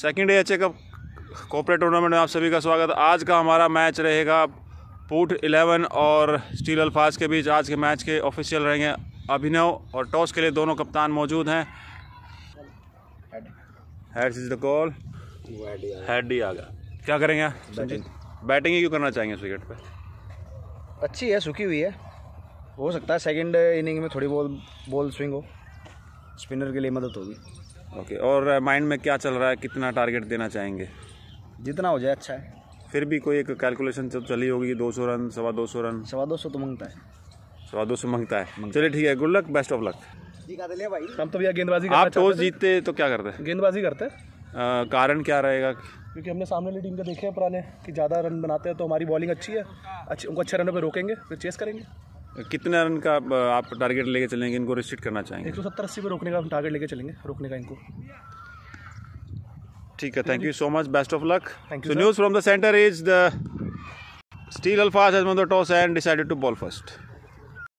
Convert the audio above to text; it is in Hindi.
second day H A cup corporate tournament में आप सभी का स्वागत आज का हमारा मैच रहेगा पूट 11 और स्टील अल्फाज के बीच आज के मैच के ऑफिशियल रहेंगे अभिनव और टॉस के लिए दोनों कप्तान मौजूद हैं head is the call head ही आ गया क्या करेंगे बैटिंग बैटिंग ही क्यों करना चाहेंगे इस विकेट पर अच्छी है सूखी हुई है हो सकता है सेकेंड इनिंग में थोड़ी बॉल बॉल स्विंग हो स्पिनर के लिए मदद होगी ओके और माइंड uh, में क्या चल रहा है कितना टारगेट देना चाहेंगे जितना हो जाए अच्छा है फिर भी कोई एक कैलकुलेशन जब चली होगी दो सौ रन सवा दो सौ रन सवा दो सौ तो मंगता है सवा दो सौ मंगता है चलिए ठीक है good luck best of luck हम तो भैया गेंदबाजी आप टॉस जीतते तो क्या करते हैं गेंदबाजी करते हैं uh, कारण क्या रहेगा क्योंकि हमने सामने वाली टीम को देखे हैं पुराने कि ज़्यादा रन बनाते हैं तो हमारी बॉलिंग अच्छी है अच्छी उनको अच्छे रनों पर रोकेंगे फिर चेस करेंगे कितने रन का आप टारगेट लेके चलेंगे इनको रिस्ट्रिक्ट करना चाहेंगे एक सौ सत्तर अस्सी पर रोकने का हम टारगेट लेके चलेंगे रोकने का इनको ठीक है thank you so much best of luck thank you news from the centre is the steel Alfaz has the toss and decided to bowl first